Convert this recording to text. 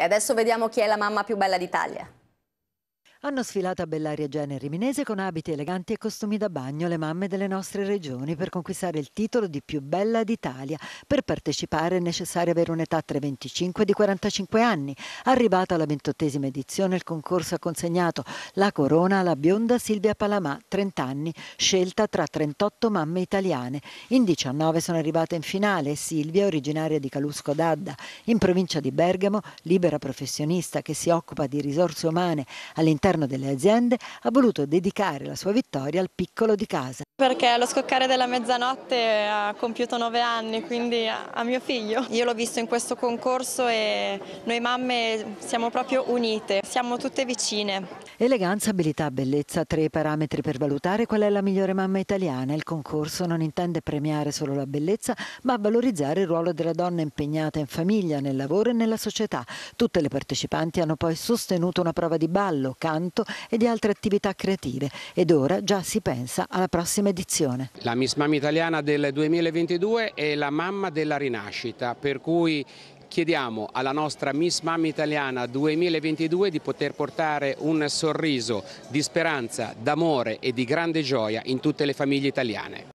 E adesso vediamo chi è la mamma più bella d'Italia. Hanno sfilato a Bellaria Genere Riminese con abiti eleganti e costumi da bagno le mamme delle nostre regioni per conquistare il titolo di più bella d'Italia. Per partecipare è necessario avere un'età tra i 25 e i 45 anni. Arrivata alla ventottesima edizione il concorso ha consegnato la corona alla bionda Silvia Palamà, 30 anni, scelta tra 38 mamme italiane. In 19 sono arrivate in finale Silvia, originaria di Calusco d'Adda, in provincia di Bergamo, libera professionista che si occupa di risorse umane all'interno all'interno delle aziende ha voluto dedicare la sua vittoria al piccolo di casa. Perché allo scoccare della mezzanotte ha compiuto nove anni, quindi a mio figlio. Io l'ho visto in questo concorso e noi mamme siamo proprio unite, siamo tutte vicine. Eleganza, abilità, bellezza, tre parametri per valutare qual è la migliore mamma italiana. Il concorso non intende premiare solo la bellezza, ma valorizzare il ruolo della donna impegnata in famiglia, nel lavoro e nella società. Tutte le partecipanti hanno poi sostenuto una prova di ballo, canto e di altre attività creative ed ora già si pensa alla prossima edizione. La Miss Mamma Italiana del 2022 è la mamma della rinascita, per cui chiediamo alla nostra Miss Mamma Italiana 2022 di poter portare un sorriso di speranza, d'amore e di grande gioia in tutte le famiglie italiane.